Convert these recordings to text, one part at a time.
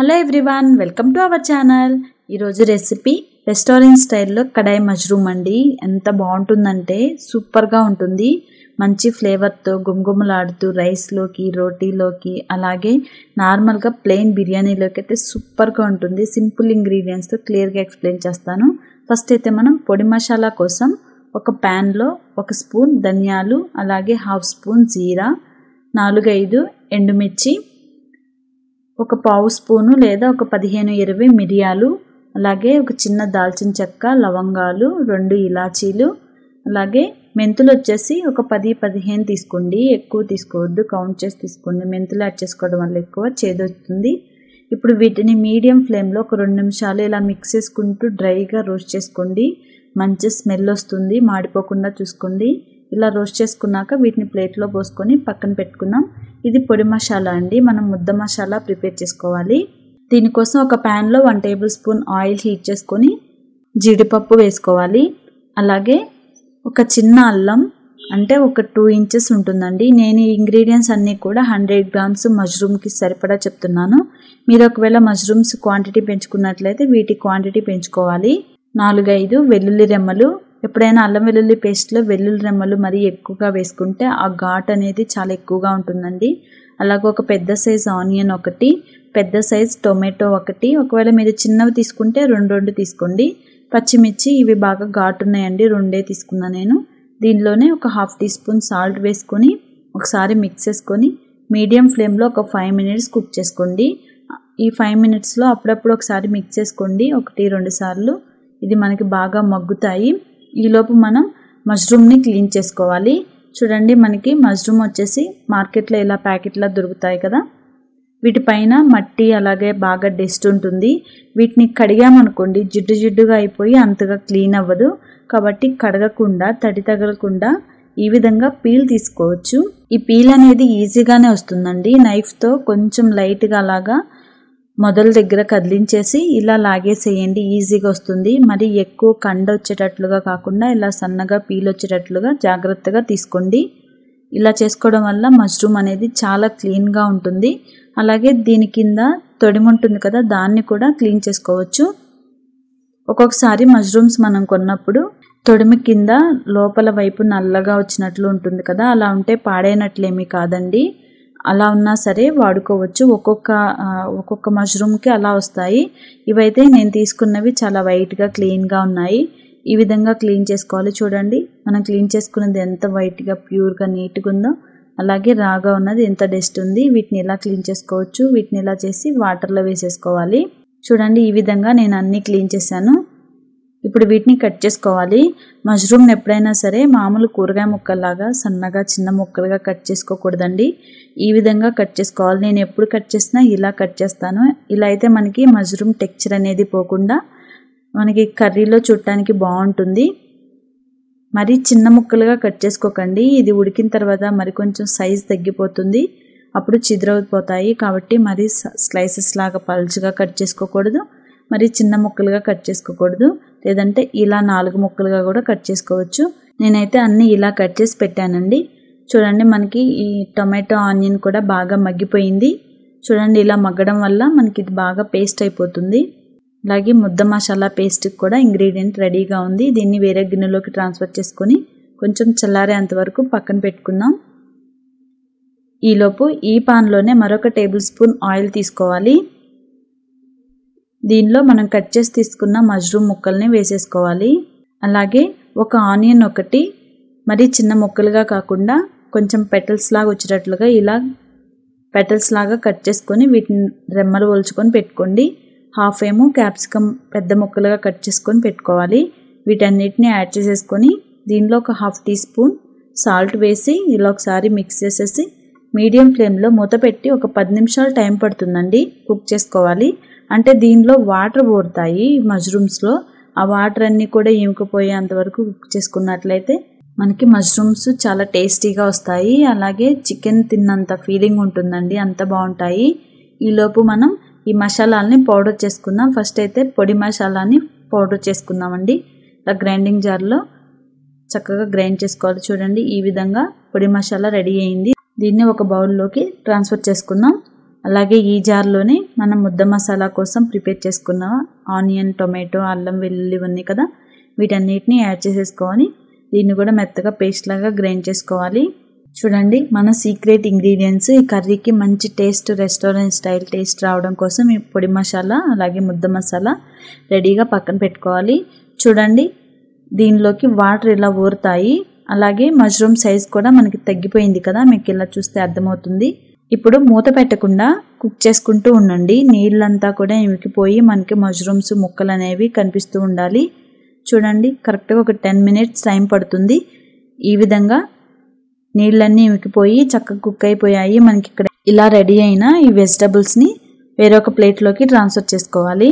hello everyone welcome to our channel ఈరోజు recipe restaurant స్టైల్లో kadai mushroom అండి ఎంత బాగుంటుందంటే సూపర్గా ఉంటుంది మంచి ఫ్లేవర్తో గుమగుమలాడుతూ రైస్లోకి రోటీలోకి అలాగే నార్మల్గా ప్లెయిన్ బిర్యానీలోకి అయితే సూపర్గా ఉంటుంది సింపుల్ ఇంగ్రీడియంట్స్తో క్లియర్గా ఎక్స్ప్లెయిన్ చేస్తాను ఫస్ట్ అయితే మనం పొడి మసాలా కోసం ఒక ప్యాన్లో ఒక స్పూన్ ధనియాలు అలాగే హాఫ్ స్పూన్ జీరా నాలుగైదు ఎండుమిర్చి ఒక పావు స్పూను లేదా ఒక పదిహేను ఇరవై మిరియాలు అలాగే ఒక చిన్న దాల్చిన చెక్క లవంగాలు రెండు ఇలాచీలు అలాగే మెంతులు వచ్చేసి ఒక పది పదిహేను తీసుకోండి ఎక్కువ తీసుకోవద్దు కౌంట్ చేసి తీసుకోండి మెంతులు యాడ్ చేసుకోవడం వల్ల ఎక్కువ చేదొస్తుంది ఇప్పుడు వీటిని మీడియం ఫ్లేమ్లో ఒక రెండు నిమిషాలు ఇలా మిక్స్ చేసుకుంటూ డ్రైగా రోస్ట్ చేసుకోండి మంచి స్మెల్ వస్తుంది మాడిపోకుండా చూసుకోండి ఇలా రోస్ట్ చేసుకున్నాక వీటిని ప్లేట్లో పోసుకొని పక్కన పెట్టుకుందాం ఇది పొడి మసాలా అండి మనం ముద్ద మసాలా ప్రిపేర్ చేసుకోవాలి దీనికోసం ఒక ప్యాన్లో one tablespoon oil heat చేసుకొని జీడిపప్పు వేసుకోవాలి అలాగే ఒక చిన్న అల్లం అంటే ఒక టూ ఇంచెస్ ఉంటుందండి నేను ఈ ఇంగ్రీడియంట్స్ అన్నీ కూడా హండ్రెడ్ గ్రామ్స్ మష్రూమ్కి సరిపడా చెప్తున్నాను మీరు ఒకవేళ మష్రూమ్స్ క్వాంటిటీ పెంచుకున్నట్లయితే వీటి క్వాంటిటీ పెంచుకోవాలి నాలుగైదు వెల్లుల్లి రెమ్మలు ఎప్పుడైనా అల్లం వెల్లుల్లి పేస్ట్లో వెల్లుల్లి రెమ్మలు మరీ ఎక్కువగా వేసుకుంటే ఆ ఘాట్ అనేది చాలా ఎక్కువగా ఉంటుందండి అలాగే ఒక పెద్ద సైజ్ ఆనియన్ ఒకటి పెద్ద సైజ్ టొమాటో ఒకటి ఒకవేళ మీరు చిన్నవి తీసుకుంటే రెండు రెండు తీసుకోండి పచ్చిమిర్చి ఇవి బాగా ఘాటు ఉన్నాయండి రెండే తీసుకున్నా నేను దీనిలోనే ఒక హాఫ్ టీ స్పూన్ సాల్ట్ వేసుకొని ఒకసారి మిక్స్ చేసుకొని మీడియం ఫ్లేమ్లో ఒక ఫైవ్ మినిట్స్ కుక్ చేసుకోండి ఈ ఫైవ్ మినిట్స్లో అప్పుడప్పుడు ఒకసారి మిక్స్ చేసుకోండి ఒకటి రెండు సార్లు ఇది మనకి బాగా మగ్గుతాయి ఈలోపు మనం మష్రూమ్ని క్లీన్ చేసుకోవాలి చూడండి మనకి మష్రూమ్ వచ్చేసి మార్కెట్లో ఇలా ప్యాకెట్లా దొరుకుతాయి కదా వీటిపైన మట్టి అలాగే బాగా డస్ట్ ఉంటుంది వీటిని కడిగామనుకోండి జిడ్డు జిడ్డుగా అయిపోయి అంతగా క్లీన్ అవ్వదు కాబట్టి కడగకుండా తడి తగలకుండా ఈ విధంగా పీల్ తీసుకోవచ్చు ఈ పీల్ అనేది ఈజీగానే వస్తుందండి నైఫ్తో కొంచెం లైట్గా అలాగా మొదల దగ్గర కదిలించేసి ఇలా లాగేసేయండి ఈజీగా వస్తుంది మరి ఎక్కువ కండ వచ్చేటట్లుగా కాకుండా ఇలా సన్నగా పీల్ వచ్చేటట్లుగా జాగ్రత్తగా తీసుకోండి ఇలా చేసుకోవడం వల్ల మష్రూమ్ అనేది చాలా క్లీన్గా ఉంటుంది అలాగే దీని కింద తొడిముంటుంది కదా దాన్ని కూడా క్లీన్ చేసుకోవచ్చు ఒక్కొక్కసారి మష్రూమ్స్ మనం కొన్నప్పుడు తొడిమి కింద లోపల వైపు నల్లగా వచ్చినట్లు ఉంటుంది కదా అలా ఉంటే పాడైనట్లేమీ కాదండి అలా ఉన్నా సరే వాడుకోవచ్చు ఒక్కొక్క ఒక్కొక్క మష్రూమ్కి అలా వస్తాయి ఇవైతే నేను తీసుకున్నవి చాలా వైట్గా క్లీన్గా ఉన్నాయి ఈ విధంగా క్లీన్ చేసుకోవాలి చూడండి మనం క్లీన్ చేసుకున్నది ఎంత వైట్గా ప్యూర్గా నీట్గా ఉందో అలాగే రాగా ఉన్నది ఎంత డస్ట్ ఉంది వీటిని ఎలా క్లీన్ చేసుకోవచ్చు వీటిని ఎలా చేసి వాటర్లో వేసేసుకోవాలి చూడండి ఈ విధంగా నేను అన్నీ క్లీన్ చేశాను ఇప్పుడు వీటిని కట్ చేసుకోవాలి మష్రూమ్ని ఎప్పుడైనా సరే మామూలు కూరగాయ ముక్కల్లాగా సన్నగా చిన్న ముక్కలుగా కట్ చేసుకోకూడదండి ఈ విధంగా కట్ చేసుకోవాలి నేను ఎప్పుడు కట్ చేసినా ఇలా కట్ చేస్తాను ఇలా అయితే మనకి మష్రూమ్ టెక్చర్ అనేది పోకుండా మనకి కర్రీలో చూడటానికి బాగుంటుంది మరి చిన్న ముక్కలుగా కట్ చేసుకోకండి ఇది ఉడికిన తర్వాత మరి కొంచెం సైజ్ తగ్గిపోతుంది అప్పుడు చిద్రవుపోతాయి కాబట్టి మరి స్లైసెస్ లాగా పల్చగా కట్ చేసుకోకూడదు మరి చిన్న ముక్కలుగా కట్ చేసుకోకూడదు లేదంటే ఇలా నాలుగు ముక్కలుగా కూడా కట్ చేసుకోవచ్చు నేనైతే అన్నీ ఇలా కట్ చేసి పెట్టానండి చూడండి మనకి ఈ టొమాటో ఆనియన్ కూడా బాగా మగ్గిపోయింది చూడండి ఇలా మగ్గడం వల్ల మనకి ఇది బాగా పేస్ట్ అయిపోతుంది అలాగే ముద్ద మసాలా పేస్ట్కి కూడా ఇంగ్రీడియంట్ రెడీగా ఉంది దీన్ని వేరే గిన్నెలోకి ట్రాన్స్ఫర్ చేసుకొని కొంచెం చల్లారేంత వరకు పక్కన పెట్టుకుందాం ఈలోపు ఈ పాన్లోనే మరొక టేబుల్ స్పూన్ ఆయిల్ తీసుకోవాలి దీనిలో మనం కట్ చేసి తీసుకున్న మష్రూమ్ ముక్కల్ని వేసేసుకోవాలి అలాగే ఒక ఆనియన్ ఒకటి మరి చిన్న ముక్కలుగా కాకుండా కొంచెం పెటల్స్ లాగా వచ్చేటట్లుగా ఇలా పెటల్స్ లాగా కట్ చేసుకొని వీటిని రెమ్మలు ఒలుచుకొని పెట్టుకోండి హాఫ్ ఏమో క్యాప్సికమ్ పెద్ద ముక్కలుగా కట్ చేసుకొని పెట్టుకోవాలి వీటన్నిటిని యాడ్ చేసేసుకొని దీనిలో ఒక హాఫ్ టీ స్పూన్ సాల్ట్ వేసి ఇలా ఒకసారి మిక్స్ చేసేసి మీడియం ఫ్లేమ్లో మూత పెట్టి ఒక పది నిమిషాలు టైం పడుతుందండి కుక్ చేసుకోవాలి అంటే దీనిలో వాటర్ పోరుతాయి మష్రూమ్స్లో ఆ వాటర్ అన్నీ కూడా ఈముకుపోయేంత వరకు కుక్ చేసుకున్నట్లయితే మనకి మష్రూమ్స్ చాలా టేస్టీగా వస్తాయి అలాగే చికెన్ తిన్నంత ఫీలింగ్ ఉంటుందండి అంత బాగుంటాయి ఈలోపు మనం ఈ మసాలాలని పౌడర్ చేసుకుందాం ఫస్ట్ అయితే పొడి మసాలాని పౌడర్ చేసుకుందామండి ఇలా గ్రైండింగ్ జార్లో చక్కగా గ్రైండ్ చేసుకోవాలి చూడండి ఈ విధంగా పొడి మసాలా రెడీ అయింది దీన్ని ఒక బౌల్లోకి ట్రాన్స్ఫర్ చేసుకుందాం అలాగే ఈ జార్లోనే మనం ముద్ద మసాలా కోసం ప్రిపేర్ చేసుకున్న ఆనియన్ టొమాటో అల్లం వెల్లుల్లి ఉన్నాయి కదా వీటన్నిటిని యాడ్ చేసేసుకోవాలి దీన్ని కూడా మెత్తగా పేస్ట్ లాగా గ్రైండ్ చేసుకోవాలి చూడండి మన సీక్రెట్ ఇంగ్రీడియంట్స్ ఈ కర్రీకి మంచి టేస్ట్ రెస్టారెంట్ స్టైల్ టేస్ట్ రావడం కోసం ఈ పొడి మసాలా అలాగే ముద్ద మసాలా రెడీగా పక్కన పెట్టుకోవాలి చూడండి దీనిలోకి వాటర్ ఇలా ఊరుతాయి అలాగే మష్రూమ్ సైజ్ కూడా మనకి తగ్గిపోయింది కదా మీకు ఇలా చూస్తే అర్థమవుతుంది ఇప్పుడు మూత పెట్టకుండా కుక్ చేసుకుంటూ ఉండండి నీళ్ళంతా కూడా ఇమికిపోయి మనకి మష్రూమ్స్ ముక్కలు అనేవి కనిపిస్తూ ఉండాలి చూడండి కరెక్ట్గా ఒక టెన్ మినిట్స్ టైం పడుతుంది ఈ విధంగా నీళ్ళన్నీ ఇమికిపోయి చక్కగా కుక్ అయిపోయాయి మనకి ఇక్కడ ఇలా రెడీ అయిన ఈ వెజిటబుల్స్ని వేరొక ప్లేట్లోకి ట్రాన్స్ఫర్ చేసుకోవాలి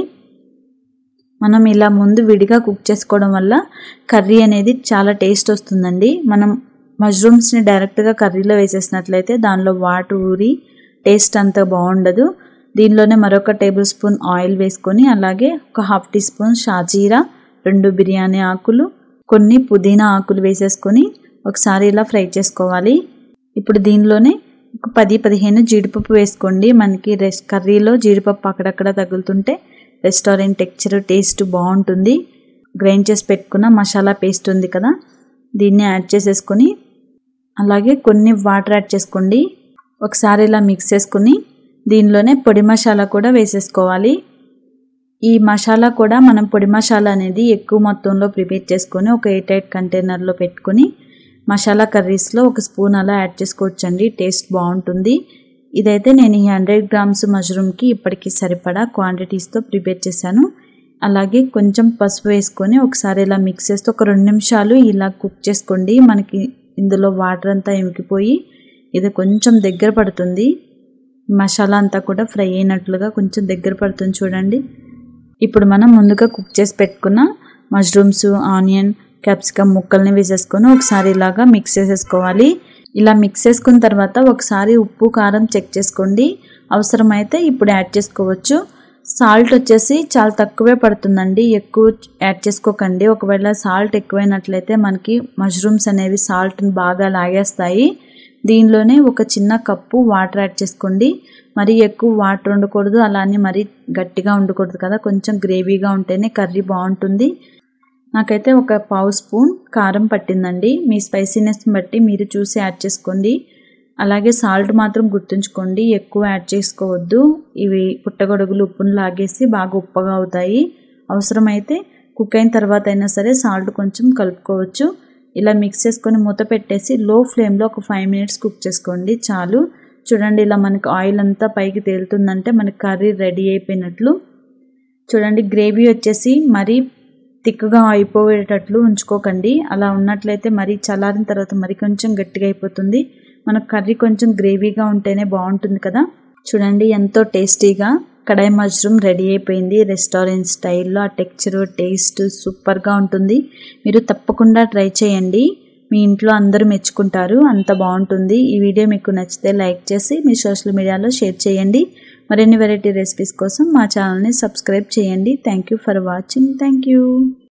మనం ఇలా ముందు విడిగా కుక్ చేసుకోవడం వల్ల కర్రీ అనేది చాలా టేస్ట్ వస్తుందండి మనం మష్రూమ్స్ని డైరెక్ట్గా కర్రీలో వేసేసినట్లయితే దానిలో వాటర్ ఊరి టేస్ట్ అంత బాగుండదు దీనిలోనే మరొక టేబుల్ స్పూన్ ఆయిల్ వేసుకొని అలాగే ఒక హాఫ్ టీ స్పూన్ షాజీరా రెండు బిర్యానీ ఆకులు కొన్ని పుదీనా ఆకులు వేసేసుకొని ఒకసారి ఇలా ఫ్రై చేసుకోవాలి ఇప్పుడు దీనిలోనే ఒక పది పదిహేను జీడిపప్పు వేసుకోండి మనకి రెస్ కర్రీలో జీడిపప్పు అక్కడక్కడ తగులుతుంటే రెస్టారెంట్ టెక్చర్ టేస్ట్ బాగుంటుంది గ్రైండ్ చేసి పెట్టుకున్న మసాలా పేస్ట్ ఉంది కదా దీన్ని యాడ్ చేసేసుకొని అలాగే కొన్ని వాటర్ యాడ్ చేసుకోండి ఒకసారి ఇలా మిక్స్ చేసుకుని దీనిలోనే పొడి మసాలా కూడా వేసేసుకోవాలి ఈ మసాలా కూడా మనం పొడి మసాలా అనేది ఎక్కువ మొత్తంలో ప్రిపేర్ చేసుకొని ఒక ఎయిట్ ఎయిట్ కంటైనర్లో పెట్టుకొని మసాలా కర్రీస్లో ఒక స్పూన్ అలా యాడ్ చేసుకోవచ్చండి టేస్ట్ బాగుంటుంది ఇదైతే నేను ఈ హండ్రెడ్ గ్రామ్స్ మష్రూమ్కి ఇప్పటికి సరిపడా క్వాంటిటీస్తో ప్రిపేర్ చేశాను అలాగే కొంచెం పసుపు వేసుకొని ఒకసారి ఇలా మిక్స్ చేస్తే ఒక రెండు నిమిషాలు ఇలా కుక్ చేసుకోండి మనకి ఇందులో వాటర్ అంతా ఎమికిపోయి ఇది కొంచెం దగ్గర పడుతుంది మసాలా అంతా కూడా ఫ్రై అయినట్లుగా కొంచెం దగ్గర పడుతుంది చూడండి ఇప్పుడు మనం ముందుగా కుక్ చేసి పెట్టుకున్న మష్రూమ్స్ ఆనియన్ క్యాప్సికమ్ ముక్కల్ని వేసేసుకొని ఒకసారి ఇలాగా మిక్స్ చేసేసుకోవాలి ఇలా మిక్స్ చేసుకున్న తర్వాత ఒకసారి ఉప్పు కారం చెక్ చేసుకోండి అవసరమైతే ఇప్పుడు యాడ్ చేసుకోవచ్చు సాల్ట్ వచ్చేసి చాలా తక్కువే పడుతుందండి ఎక్కువ యాడ్ చేసుకోకండి ఒకవేళ సాల్ట్ ఎక్కువైనట్లయితే మనకి మష్రూమ్స్ అనేవి సాల్ట్ని బాగా లాగేస్తాయి దీనిలోనే ఒక చిన్న కప్పు వాటర్ యాడ్ చేసుకోండి మరి ఎక్కువ వాటర్ ఉండకూడదు అలానే మరీ గట్టిగా ఉండకూడదు కదా కొంచెం గ్రేవీగా ఉంటేనే కర్రీ బాగుంటుంది నాకైతే ఒక పావు స్పూన్ కారం పట్టిందండి మీ స్పైసీనెస్ని బట్టి మీరు చూసి యాడ్ చేసుకోండి అలాగే సాల్ట్ మాత్రం గుర్తుంచుకోండి ఎక్కువ యాడ్ చేసుకోవద్దు ఇవి పుట్టగొడుగులు ఉప్పును లాగేసి బాగా ఉప్పగా అవుతాయి అవసరమైతే కుక్ అయిన తర్వాత అయినా సరే సాల్ట్ కొంచెం కలుపుకోవచ్చు ఇలా మిక్స్ చేసుకొని మూత పెట్టేసి లో ఫ్లేమ్లో ఒక ఫైవ్ మినిట్స్ కుక్ చేసుకోండి చాలు చూడండి ఇలా మనకు ఆయిల్ అంతా పైకి తేలుతుందంటే మనకి కర్రీ రెడీ అయిపోయినట్లు చూడండి గ్రేవీ వచ్చేసి మరీ తిక్కుగా అయిపోయేటట్లు ఉంచుకోకండి అలా ఉన్నట్లయితే మరీ చల్లారిన తర్వాత మరి కొంచెం గట్టిగా అయిపోతుంది మనకు కర్రీ కొంచెం గ్రేవీగా ఉంటేనే బాగుంటుంది కదా చూడండి ఎంతో టేస్టీగా కడాయి మష్రూమ్ రెడీ అయిపోయింది రెస్టారెంట్ స్టైల్లో ఆ టెక్చర్ టేస్ట్ సూపర్గా ఉంటుంది మీరు తప్పకుండా ట్రై చేయండి మీ ఇంట్లో అందరూ మెచ్చుకుంటారు అంత బాగుంటుంది ఈ వీడియో మీకు నచ్చితే లైక్ చేసి మీ సోషల్ మీడియాలో షేర్ చేయండి మరిన్ని వెరైటీ రెసిపీస్ కోసం మా ఛానల్ని సబ్స్క్రైబ్ చేయండి thank you for watching thank you